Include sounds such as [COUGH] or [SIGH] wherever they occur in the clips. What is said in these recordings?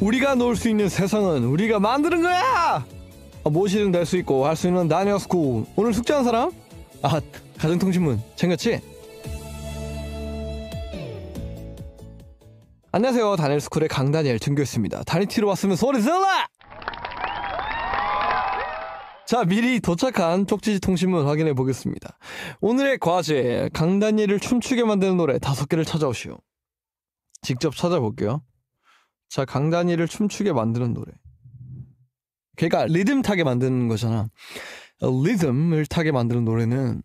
우리가 놀 수 있는 세상은 우리가 만드는 거야! 모시이든될수 아, 있고 할 수 있는 다니어 스쿨 오늘 숙제한 사람? 아 가정통신문 챙겼지? 안녕하세요 다니엘 스쿨의 강다니엘 준교했습니다 다니티로 왔으면 소리 질러! 자 미리 도착한 쪽지지 통신문 확인해 보겠습니다 오늘의 과제 강다니엘을 춤추게 만드는 노래 5 개를 찾아오시오 직접 찾아볼게요 자 강단이를 춤추게 만드는 노래. 그러니까 리듬 타게 만드는 거잖아. 어, 리듬을 타게 만드는 노래는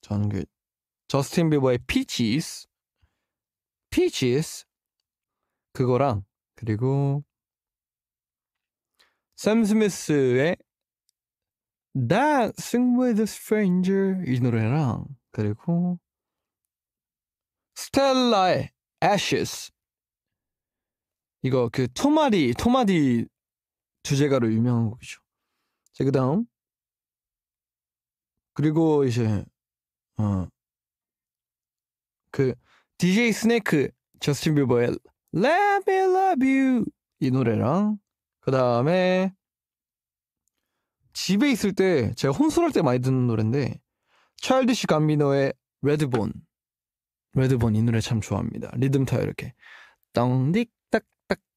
저는 그 저스틴 비버의 Peaches, Peaches 그거랑 그리고 샘 스미스의 Dancing with a Stranger 이 노래랑 그리고 스텔라의 Ashes 이거 그 토마디 토마디 주제가로 유명한 곡이죠. 자 그다음 그리고 이제 어그 DJ 스네크 저스틴 비버의 Let Me Love You 이 노래랑 그 다음에 집에 있을 때 제가 혼술할 때 많이 듣는 노래인데 차일드시 감비노의 레드본 레드본 이 노래 참 좋아합니다 리듬 타요 이렇게 떵딕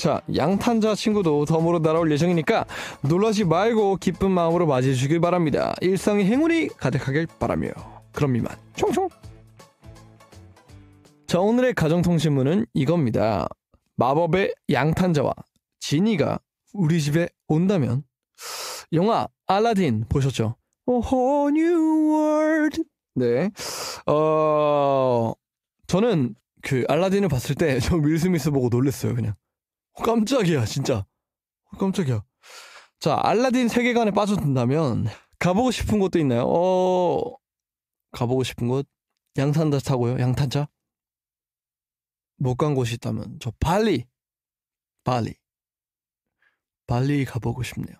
자, 양탄자 친구도 덤으로 날아올 예정이니까 놀라지 말고 기쁜 마음으로 맞이해주길 바랍니다. 일상의 행운이 가득하길 바라며. 그럼 이만 총총! 자, 오늘의 가정통신문은 이겁니다. 마법의 양탄자와 지니가 우리 집에 온다면 영화 알라딘 보셨죠? A whole new world. 네. 어, 저는 그 알라딘을 봤을 때저윌 [LAUGHS] 스미스 보고 놀랬어요, 그냥. 어, 깜짝이야, 진짜. 어, 깜짝이야. 자, 알라딘 세계관에 빠져든다면 가보고 싶은 곳도 있나요? 어, 가보고 싶은 곳? 양산자 타고요, 양탄자? 못 간 곳이 있다면 저 발리! 발리. 발리 가보고 싶네요.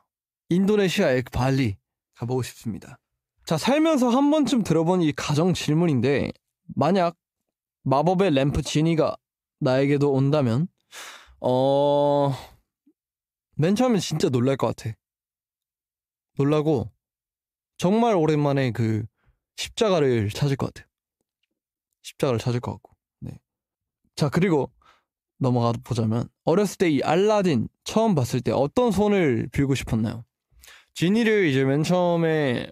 인도네시아의 그 발리 가보고 싶습니다. 자, 살면서 한 번쯤 들어본 이 가정 질문인데, 만약 마법의 램프 지니가 나에게도 온다면, 어, 맨 처음엔 진짜 놀랄 것 같아. 놀라고, 정말 오랜만에 그 십자가를 찾을 것 같아. 십자가를 찾을 것 같고. 네. 자, 그리고 넘어가 보자면, 어렸을 때 이 알라딘 처음 봤을 때 어떤 손을 빌고 싶었나요? 지니를 이제 맨 처음에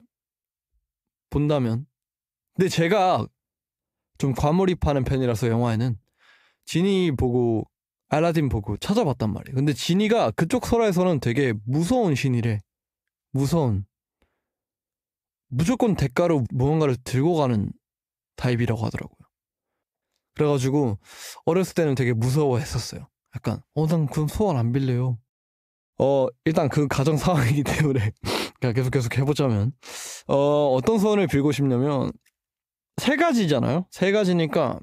본다면. 근데 제가 좀 과몰입하는 편이라서 영화에는 지니 보고 알라딘 보고 찾아봤단 말이에요. 근데 지니가 그쪽 설화에서는 되게 무서운 신이래. 무서운. 무조건 대가로 무언가를 들고 가는 타입이라고 하더라고요. 그래가지고 어렸을 때는 되게 무서워했었어요. 약간 어난 그럼 소원 안 빌려요. 어 일단 그 가정 상황이기 때문에 [LAUGHS] 그러니까 계속 계속 해보자면 어 어떤 소원을 빌고 싶냐면 세 가지잖아요. 세 가지니까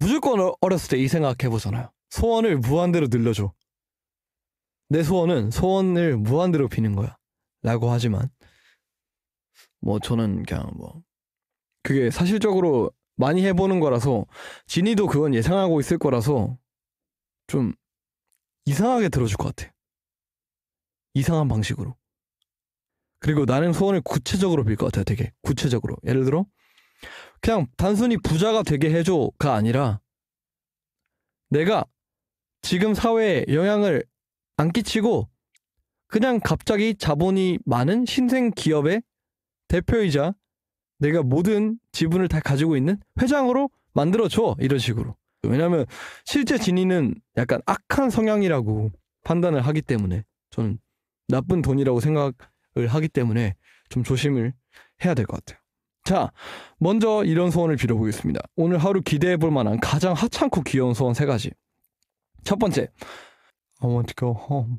무조건 어, 어렸을 때 이 생각 해보잖아요. 소원을 무한대로 늘려줘. 내 소원은 소원을 무한대로 비는 거야. 라고 하지만, 뭐 저는 그냥 뭐, 그게 사실적으로 많이 해보는 거라서, 진이도 그건 예상하고 있을 거라서, 좀 이상하게 들어줄 것 같아. 이상한 방식으로. 그리고 나는 소원을 구체적으로 빌 것같아 되게. 구체적으로. 예를 들어, 그냥 단순히 부자가 되게 해줘가 아니라, 내가 지금 사회에 영향을 안 끼치고 그냥 갑자기 자본이 많은 신생 기업의 대표이자 내가 모든 지분을 다 가지고 있는 회장으로 만들어줘 이런 식으로 왜냐하면 실제 진위는 약간 악한 성향이라고 판단을 하기 때문에 저는 나쁜 돈이라고 생각을 하기 때문에 좀 조심을 해야 될 것 같아요. 자, 먼저 이런 소원을 빌어보겠습니다. 오늘 하루 기대해 볼 만한 가장 하찮고 귀여운 소원 세 가지. 첫 번째. I want to go home.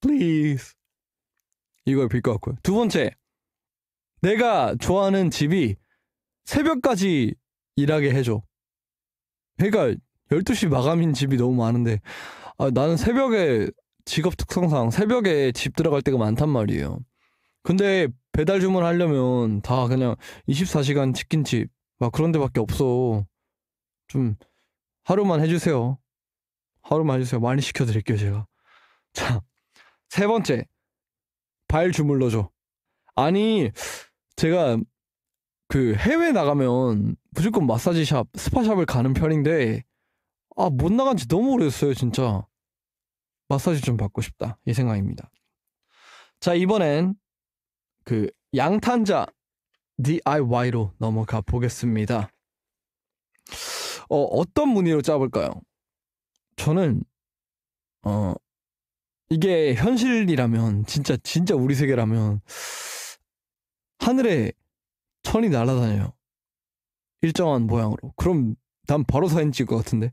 Please. 이걸 빌 것 같고요. 두 번째. 내가 좋아하는 집이 새벽까지 일하게 해줘. 그러니까 12시 마감인 집이 너무 많은데 아, 나는 새벽에 직업 특성상 새벽에 집 들어갈 때가 많단 말이에요. 근데 배달 주문하려면 다 그냥 24시간 치킨집 막 그런 데밖에 없어. 좀 하루만 해주세요. 하루만 해주세요. 많이 시켜드릴게요, 제가. 자, 세 번째. 발 주물러줘. 아니, 제가 그 해외 나가면 무조건 마사지샵, 스파샵을 가는 편인데, 아, 못 나간 지 너무 오래됐어요, 진짜. 마사지 좀 받고 싶다. 이 생각입니다. 자, 이번엔 그 양탄자 DIY로 넘어가 보겠습니다. 어, 어떤 무늬로 짜볼까요? 저는 어 이게 현실이라면 진짜 진짜 우리 세계라면 하늘에 천이 날아다녀요. 일정한 모양으로. 그럼 난 바로 사진 찍을 것 같은데.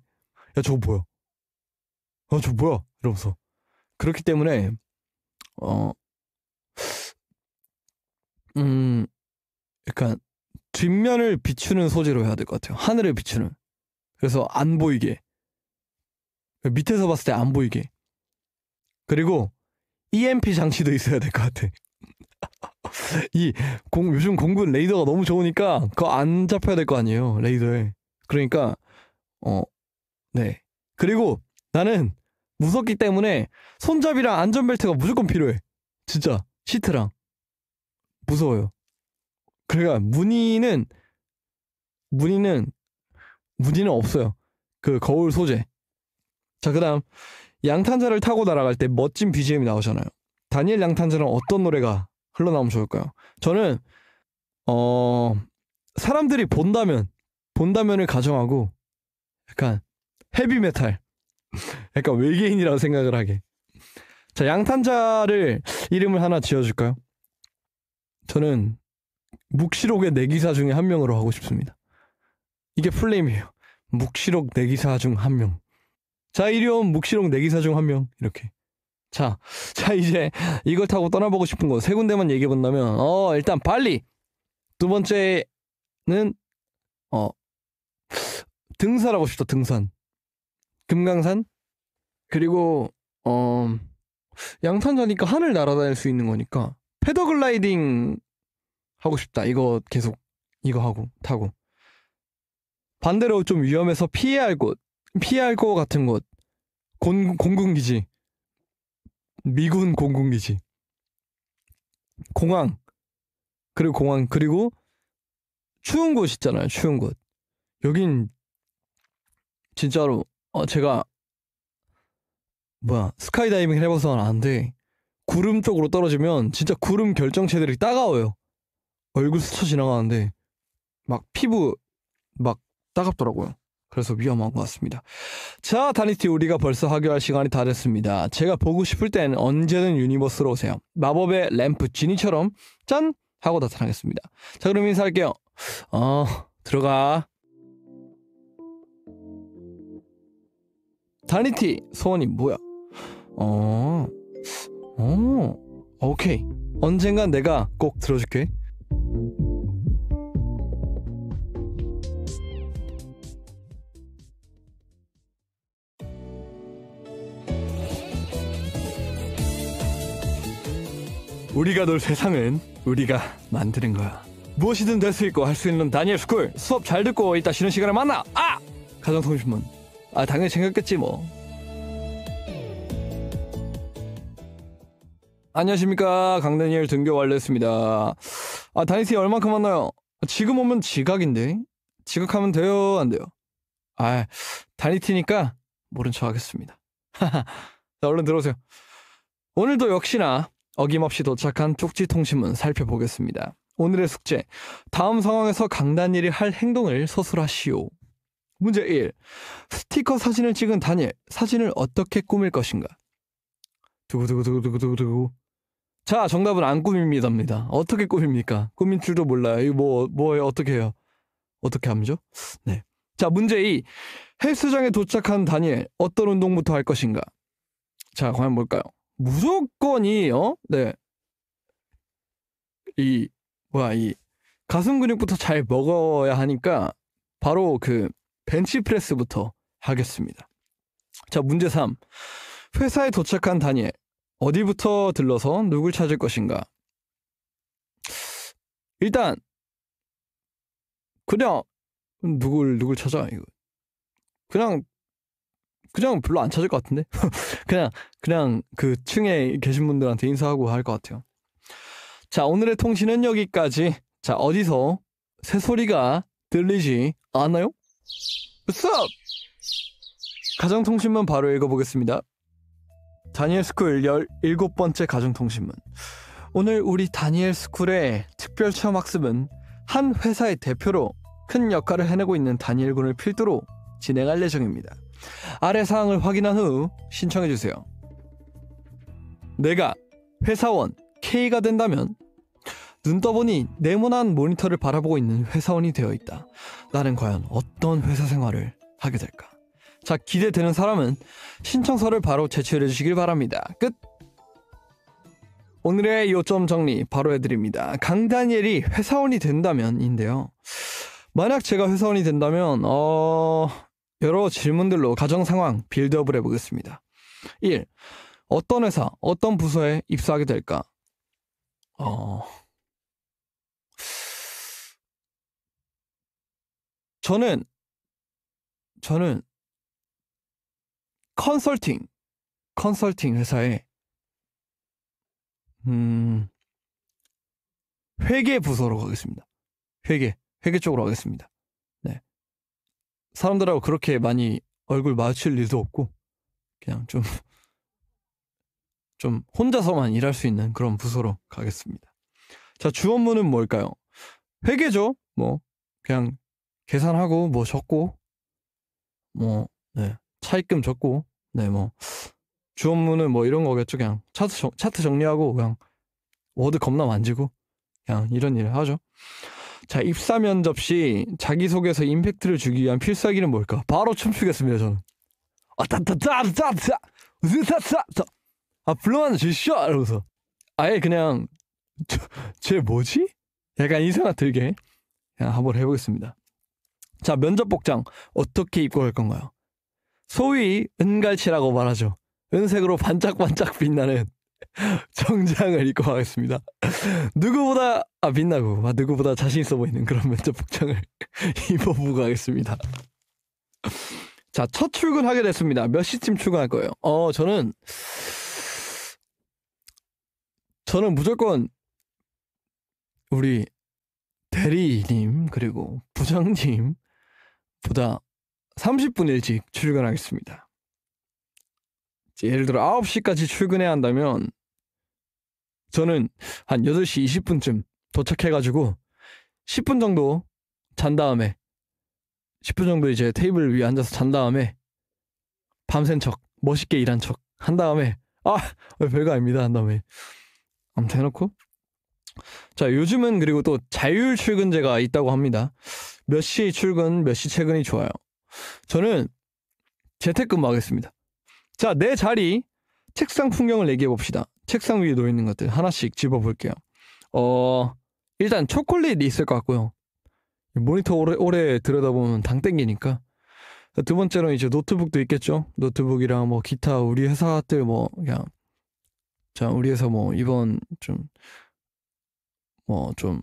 야 저거 뭐야? 아 저거 뭐야? 이러면서 그렇기 때문에 어 음, 약간 뒷면을 비추는 소재로 해야 될 것 같아요. 하늘을 비추는. 그래서 안 보이게. 밑에서 봤을 때 안 보이게. 그리고 EMP 장치도 있어야 될 것 같아. [LAUGHS] 이 공, 요즘 공군 레이더가 너무 좋으니까 그거 안 잡혀야 될 거 아니에요 레이더에. 그러니까 어 네. 그리고 나는 무섭기 때문에 손잡이랑 안전벨트가 무조건 필요해. 진짜 시트랑 무서워요. 그러니까 무늬는 무늬는 무늬는 없어요. 그 거울 소재. 자, 그 다음. 양탄자를 타고 날아갈 때 멋진 BGM이 나오잖아요. 다니엘 양탄자는 어떤 노래가 흘러나오면 좋을까요? 저는, 어, 사람들이 본다면, 본다면을 가정하고, 약간, 헤비메탈. [LAUGHS] 약간 외계인이라고 생각을 하게. 자, 양탄자를 이름을 하나 지어줄까요? 저는 묵시록의 내기사 중에 한 명으로 하고 싶습니다. 이게 플레임이에요. 묵시록 내기사 중 한 명. 자, 이리온 묵시롱 내기사 네 중한 명. 이렇게. 자, 자, 이제 이걸 타고 떠나보고 싶은 거세 군데만 얘기해 본다면, 어, 일단 발리. 두 번째는, 어, 등산하고 싶다, 등산. 금강산. 그리고, 어, 양탄자니까 하늘 날아다닐 수 있는 거니까 패더글라이딩 하고 싶다. 이거 계속 이거 하고 타고. 반대로 좀 위험해서 피해야 할 곳. 피할 것 같은 곳 공, 공군기지 미군 공군기지 공항 그리고 공항 그리고 추운 곳 있잖아요 추운 곳 여긴 진짜로 어 제가 뭐야 스카이다이빙 해봐서 아는데 구름 쪽으로 떨어지면 진짜 구름 결정체들이 따가워요 얼굴 스쳐 지나가는데 막 피부 막 따갑더라고요 그래서 위험한 것 같습니다. 자, 다니티 우리가 벌써 하교할 시간이 다 됐습니다. 제가 보고 싶을 땐 언제든 유니버스로 오세요. 마법의 램프 지니처럼 짠 하고 나타나겠습니다. 자, 그럼 인사할게요. 어, 들어가. 다니티 소원이 뭐야? 어, 어, 오케이. 언젠간 내가 꼭 들어줄게. 우리가 놀 세상은 우리가 만드는 거야. 무엇이든 될 수 있고 할 수 있는 다니엘 스쿨 수업 잘 듣고 이따 쉬는 시간에 만나. 아 가정통신문. 아 당연히 생겼겠지 뭐. 안녕하십니까 강다니엘 등교 완료했습니다. 아다니엘이 얼마큼 만나요? 아, 지금 오면 지각인데 지각하면 돼요 안 돼요? 아 다니티니까 모른 척하겠습니다. [LAUGHS] 자 얼른 들어오세요. 오늘도 역시나 어김없이 도착한 쪽지 통신문 살펴보겠습니다. 오늘의 숙제. 다음 상황에서 강단일이 할 행동을 서술하시오. 문제 1. 스티커 사진을 찍은 단일. 사진을 어떻게 꾸밀 것인가? 두구두구두구두구두구. 자, 정답은 안꾸밉니다 어떻게 꾸밉니까? 꾸민 줄도 몰라요. 이거 뭐, 뭐, 어떻게 해요? 어떻게 하죠? 면 네. 자, 문제 2. 헬스장에 도착한 단일. 어떤 운동부터 할 것인가? 자, 과연 뭘까요? 무조건이 어? 네. 이 뭐야 이 가슴 근육부터 잘 먹어야 하니까 바로 그 벤치 프레스부터 하겠습니다. 자, 문제 3. 회사에 도착한 다니엘. 어디부터 들러서 누굴 찾을 것인가? 일단 그냥 누굴 누굴 찾아 이거. 그냥 그냥 별로 안 찾을 것 같은데 [LAUGHS] 그냥 그냥 그 층에 계신 분들한테 인사하고 할 것 같아요. 자 오늘의 통신은 여기까지. 자 어디서 새 소리가 들리지 않아요? What's 가정통신문 바로 읽어보겠습니다. 다니엘 스쿨 17번째 가정통신문. 오늘 우리 다니엘 스쿨의 특별 체험 학습은 한 회사의 대표로 큰 역할을 해내고 있는 다니엘 군을 필두로 진행할 예정입니다. 아래 사항을 확인한 후 신청해 주세요. 내가 회사원 K가 된다면 눈 떠보니 네모난 모니터를 바라보고 있는 회사원이 되어 있다. 나는 과연 어떤 회사 생활을 하게 될까? 자, 기대되는 사람은 신청서를 바로 제출해 주시길 바랍니다. 끝! 오늘의 요점 정리 바로 해드립니다. 강다니엘이 회사원이 된다면인데요. 만약 제가 회사원이 된다면, 어, 여러 질문들로 가정 상황 빌드업을 해보겠습니다. 1. 어떤 회사, 어떤 부서에 입사하게 될까? 어... 저는 저는 컨설팅 컨설팅 회사에 음 회계 부서로 가겠습니다. 회계 회계 쪽으로 가겠습니다. 사람들하고 그렇게 많이 얼굴 마주칠 일도 없고 그냥 좀 좀 [LAUGHS] 혼자서만 일할 수 있는 그런 부서로 가겠습니다. 자, 주 업무는 뭘까요? 회계죠. 뭐 그냥 계산하고 뭐 적고 뭐 네, 차입금 적고 네, 뭐주 업무는 뭐 이런 거겠죠. 그냥 차트 정, 차트 정리하고 그냥 워드 겁나 만지고 그냥 이런 일을 하죠. 자, 입사 면접 시 자기소개서 임팩트를 주기 위한 필살기는 뭘까? 바로 춤추겠습니다, 저는. 아따따따따따! 으따따따! 아, 불러만 주시오! 이러면서. 아예 그냥, 저, 쟤 뭐지? 약간 인상가 들게. 그냥 한번 해보겠습니다. 자, 면접 복장. 어떻게 입고 갈 건가요? 소위 은갈치라고 말하죠. 은색으로 반짝반짝 빛나는 [LAUGHS] 정장을 입고 가겠습니다. 누구보다 아 빛나고 아, 누구보다 자신 있어 보이는 그런 면접 복장을 [LAUGHS] 입어보고 가겠습니다. 자, 첫 출근하게 됐습니다. 몇 시쯤 출근할 거예요? 어, 저는 저는 무조건 우리 대리님 그리고 부장님보다 30분 일찍 출근하겠습니다. 예를 들어 9시까지 출근해야 한다면 저는 한 8시 20분쯤 도착해가지고 10분 정도 잔 다음에 10분 정도 이제 테이블 위에 앉아서 잔 다음에 밤샌 척 멋있게 일한 척 한 다음에 아 어, 별거 아닙니다 한 다음에 아무튼 해놓고 자 요즘은 그리고 또 자율 출근제가 있다고 합니다 몇 시 출근 몇 시 퇴근이 좋아요 저는 재택근무하겠습니다 자, 내 자리 책상 풍경을 얘기해 봅시다. 책상 위에 놓여 있는 것들 하나씩 집어 볼게요. 어, 일단 초콜릿이 있을 것 같고요. 모니터 오래 오래 들여다보면 당 땡기니까. 두 번째로 이제 노트북도 있겠죠. 노트북이랑 뭐 기타 우리 회사들 뭐 그냥 자, 우리 회사 뭐 이번 좀 뭐 좀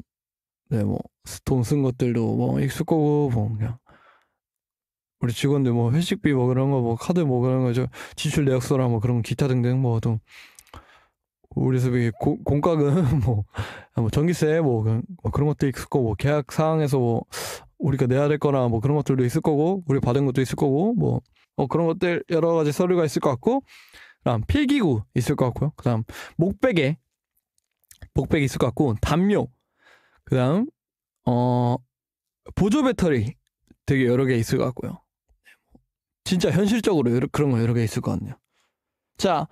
네뭐 스톤 쓴 것들도 뭐 익숙하고 뭐 그냥 우리 직원들 뭐 회식비 뭐 그런 거 뭐 카드 뭐 그런 거죠 지출 내역서나뭐 그런 기타 등등 뭐또 우리 수비 공과금 [LAUGHS] 뭐, 아, 뭐, 전기세 뭐, 그, 뭐 그런 것도 있을 거고 뭐 계약 사항에서 뭐 우리가 내야 될 거나 뭐 그런 것들도 있을 거고 우리 받은 것도 있을 거고 뭐 어, 그런 것들 여러 가지 서류가 있을 것 같고 그다음 필기구 있을 것 같고요 그다음 목베개 목베개 있을 것 같고 담요 그다음 어 보조 배터리 되게 여러 개 있을 것 같고요 진짜 현실적으로 여러, 그런 거 여러 개 있을 것 같네요. 자,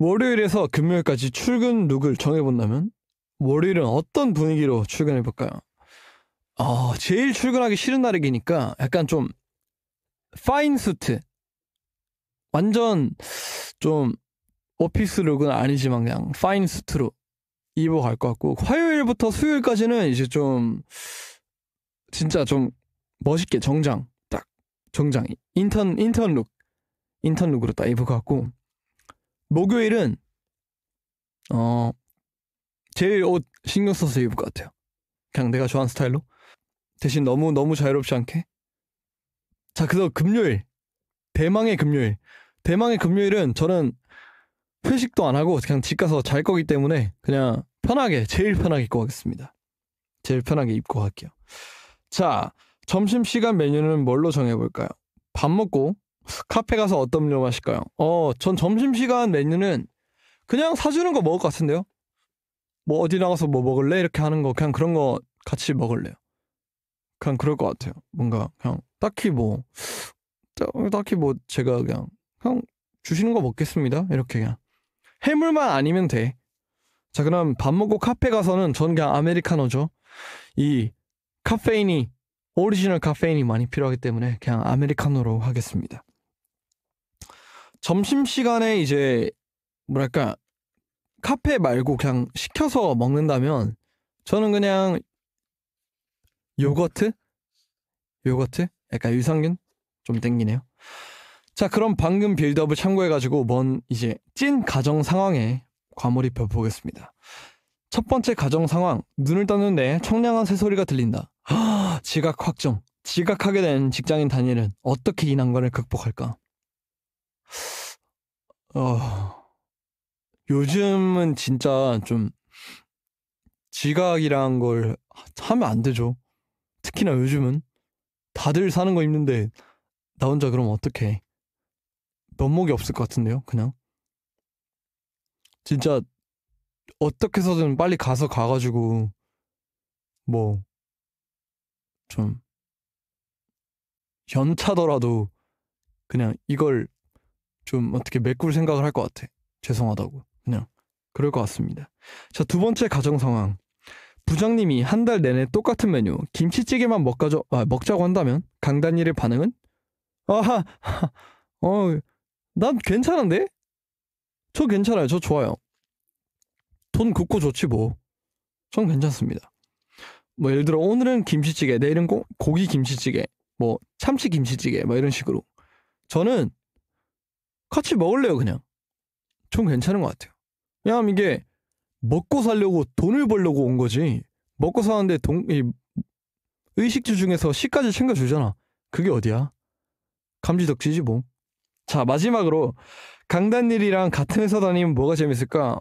월요일에서 금요일까지 출근 룩을 정해본다면 월요일은 어떤 분위기로 출근해볼까요? 어, 제일 출근하기 싫은 날이니까 약간 좀 파인 수트 완전 좀 오피스 룩은 아니지만 그냥 파인 수트로 입어갈 것 같고 화요일부터 수요일까지는 이제 좀 진짜 좀 멋있게 정장 정장 인턴 인턴 룩 인턴 룩으로 딱 입어갖고 목요일은 어 제일 옷 신경 써서 입을 것 같아요. 그냥 내가 좋아하는 스타일로 대신 너무 너무 자유롭지 않게. 자 그래서 금요일 대망의 금요일 대망의 금요일은 저는 회식도 안 하고 그냥 집 가서 잘 거기 때문에 그냥 편하게 제일 편하게 입고 가겠습니다. 제일 편하게 입고 갈게요. 자 점심시간 메뉴는 뭘로 정해볼까요? 밥 먹고 카페 가서 어떤 음료 마실까요? 어, 전 점심시간 메뉴는 그냥 사주는 거 먹을 것 같은데요? 뭐 어디 나가서 뭐 먹을래? 이렇게 하는 거 그냥 그런 거 같이 먹을래요. 그냥 그럴 것 같아요. 뭔가 그냥 딱히 뭐 딱히 뭐 제가 그냥 그냥 주시는 거 먹겠습니다. 이렇게 그냥 해물만 아니면 돼. 자 그럼 밥 먹고 카페 가서는 전 그냥 아메리카노죠. 이 카페인이 오리지널 카페인이 많이 필요하기 때문에 그냥 아메리카노로 하겠습니다. 점심시간에 이제 뭐랄까 카페 말고 그냥 시켜서 먹는다면 저는 그냥 요거트? 요거트? 약간 유산균? 좀 땡기네요. 자, 그럼 방금 빌드업을 참고해가지고 먼 이제 찐 가정 상황에 과몰입해 보겠습니다. 첫 번째 가정 상황. 눈을 떴는데 청량한 새소리가 들린다. 하, 아, 지각 확정. 지각하게 된 직장인 단일은 어떻게 이 난관을 극복할까? 어, 요즘은 진짜 좀 지각이란 걸 하면 안 되죠. 특히나 요즘은 다들 사는 거있는데나 혼자 그럼 어떡해. 면목이 없을 것 같은데요, 그냥. 진짜 어떻게 해서든 빨리 가서 가가지고 뭐좀 연차더라도 그냥 이걸 좀 어떻게 메꿀 생각을 할 것 같아. 죄송하다고. 그냥 그럴 것 같습니다. 자, 두 번째 가정 상황. 부장님이 한 달 내내 똑같은 메뉴 김치찌개만 먹가죠, 아, 먹자고 한다면 강단일의 반응은 아하 [LAUGHS] 어난 괜찮은데 저 괜찮아요 저 좋아요 돈 굽고 좋지 뭐 전 괜찮습니다 뭐 예를 들어 오늘은 김치찌개, 내일은 고, 고기 김치찌개, 뭐 참치 김치찌개, 뭐 이런 식으로 저는 같이 먹을래요 그냥. 좀 괜찮은 것 같아요. 왜냐하면 이게 먹고 살려고 돈을 벌려고 온 거지. 먹고 사는데 동, 이, 의식주 중에서 시까지 챙겨주잖아. 그게 어디야? 감지덕지지 뭐. 자 마지막으로 강단일이랑 같은 회사 다니면 뭐가 재밌을까?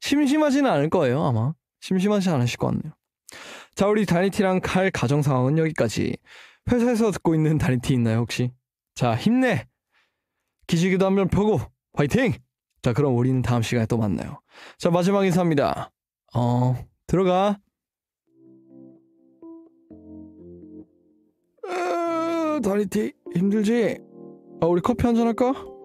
심심하지는 않을 거예요 아마. 심심하지 않으실 것 같네요. 자, 우리 다니티랑 칼 가정 상황은 여기까지. 회사에서 듣고 있는 다니티 있나요, 혹시? 자, 힘내! 기지개도 한번 펴고, 화이팅! 자, 그럼 우리는 다음 시간에 또 만나요. 자, 마지막 인사합니다 어, 들어가. 으, 아, 다니티, 힘들지? 아, 우리 커피 한잔 할까?